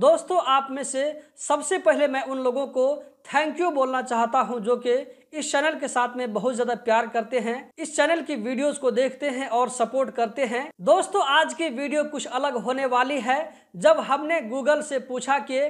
दोस्तों आप में से सबसे पहले मैं उन लोगों को थैंक यू बोलना चाहता हूं जो कि इस चैनल के साथ में बहुत ज़्यादा प्यार करते हैं इस चैनल की वीडियोस को देखते हैं और सपोर्ट करते हैं दोस्तों आज की वीडियो कुछ अलग होने वाली है जब हमने गूगल से पूछा कि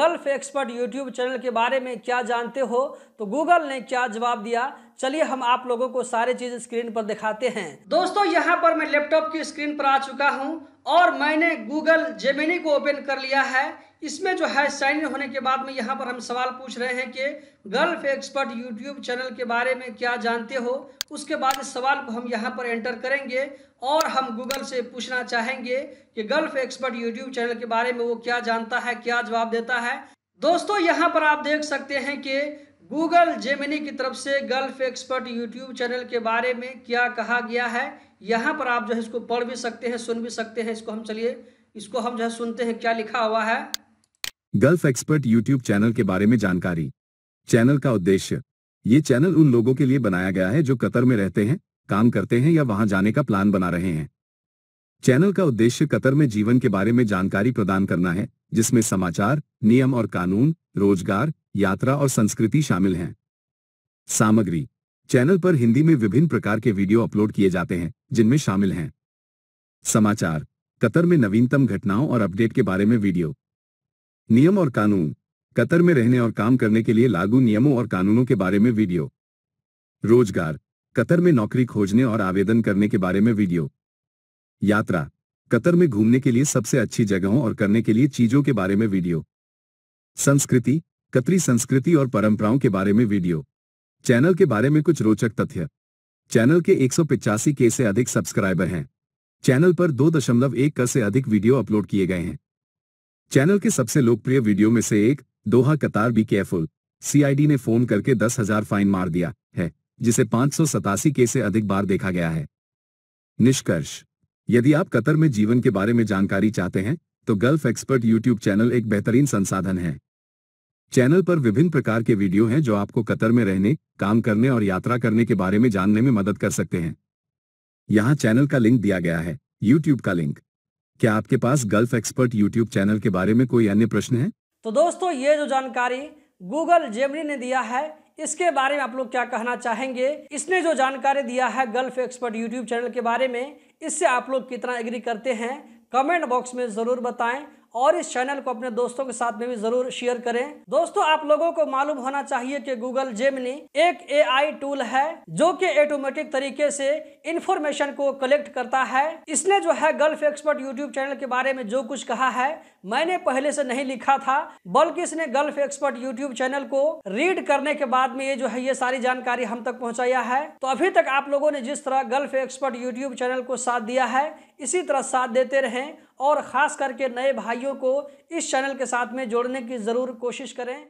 गल्फ एक्सपर्ट यूट्यूब चैनल के बारे में क्या जानते हो तो गूगल ने क्या जवाब दिया चलिए हम आप लोगों को सारे चीज़ स्क्रीन पर दिखाते हैं दोस्तों यहाँ पर मैं लैपटॉप की स्क्रीन पर आ चुका हूँ और मैंने गूगल जेमिनी को ओपन कर लिया है इसमें जो है साइन होने के बाद में यहाँ पर हम सवाल पूछ रहे हैं कि गल्फ एक्सपर्ट यूट्यूब चैनल के बारे में क्या जानते हो उसके बाद इस सवाल को हम यहाँ पर एंटर करेंगे और हम गूगल से पूछना चाहेंगे कि गल्फ एक्सपर्ट यूट्यूब चैनल के बारे में वो क्या जानता है क्या जवाब देता है दोस्तों यहाँ पर आप देख सकते हैं कि गूगल जेमिनी की तरफ से गल्फ एक्सपर्ट यूट्यूब चैनल के बारे में क्या कहा गया है यहाँ पर आप जो है इसको पढ़ भी सकते हैं सुन भी सकते हैं इसको हम चलिए इसको हम जो है सुनते हैं क्या लिखा हुआ है गल्फ एक्सपर्ट यूट्यूब चैनल के बारे में जानकारी चैनल का उद्देश्य ये चैनल उन लोगों के लिए बनाया गया है जो कतर में रहते हैं काम करते हैं या वहां जाने का प्लान बना रहे हैं चैनल का उद्देश्य कतर में जीवन के बारे में जानकारी प्रदान करना है जिसमें समाचार नियम और कानून रोजगार यात्रा और संस्कृति शामिल हैं सामग्री चैनल पर हिंदी में विभिन्न प्रकार के वीडियो अपलोड किए जाते हैं जिनमें शामिल हैं समाचार कतर में नवीनतम घटनाओं और अपडेट के बारे में वीडियो नियम और कानून कतर में रहने और काम करने के लिए लागू नियमों और कानूनों के बारे में वीडियो रोजगार कतर में नौकरी खोजने और आवेदन करने के बारे में वीडियो यात्रा कतर में घूमने के लिए सबसे अच्छी जगहों और करने के लिए चीजों के बारे में वीडियो संस्कृति कतरी संस्कृति और परंपराओं के बारे में वीडियो चैनल के बारे में कुछ रोचक तथ्य चैनल के एक के से अधिक सब्सक्राइबर हैं चैनल पर दो दशमलव एक कर से अधिक वीडियो अपलोड किए गए हैं चैनल के सबसे लोकप्रिय वीडियो में से एक Doha Qatar be careful CID ने फोन करके दस हजार फाइन मार दिया है जिसे पांच सौ सतासी के से अधिक बार देखा गया है निष्कर्ष यदि आप कतर में जीवन के बारे में जानकारी चाहते हैं तो गल्फ एक्सपर्ट यूट्यूब चैनल एक बेहतरीन संसाधन है चैनल पर विभिन्न प्रकार के वीडियो हैं जो आपको कतर में रहने काम करने और यात्रा करने के बारे में जानने में मदद कर सकते हैं यहाँ चैनल का लिंक दिया गया है यूट्यूब का लिंक क्या आपके पास गल्फ एक्सपर्ट यूट्यूब चैनल के बारे में कोई अन्य प्रश्न है तो दोस्तों ये जो जानकारी गूगल जेमनी ने दिया है इसके बारे में आप लोग क्या कहना चाहेंगे इसने जो जानकारी दिया है गल्फ एक्सपर्ट यूट्यूब चैनल के बारे में इससे आप लोग कितना एग्री करते हैं कमेंट बॉक्स में ज़रूर बताएं और इस चैनल को अपने दोस्तों के साथ में भी जरूर शेयर करें दोस्तों आप लोगों को मालूम होना चाहिए कि गूगल जेमनी एक एआई टूल है जो कि ऑटोमेटिक तरीके से इंफॉर्मेशन को कलेक्ट करता है इसने जो है गल्फ एक्सपर्ट यूट्यूब चैनल के बारे में जो कुछ कहा है मैंने पहले से नहीं लिखा था बल्कि इसने गल्फ एक्सपर्ट यूट्यूब चैनल को रीड करने के बाद में ये जो है ये सारी जानकारी हम तक पहुंचाया है तो अभी तक आप लोगों ने जिस तरह गल्फ एक्सपर्ट यूट्यूब चैनल को साथ दिया है इसी तरह साथ देते रहें और ख़ास करके नए भाइयों को इस चैनल के साथ में जोड़ने की ज़रूर कोशिश करें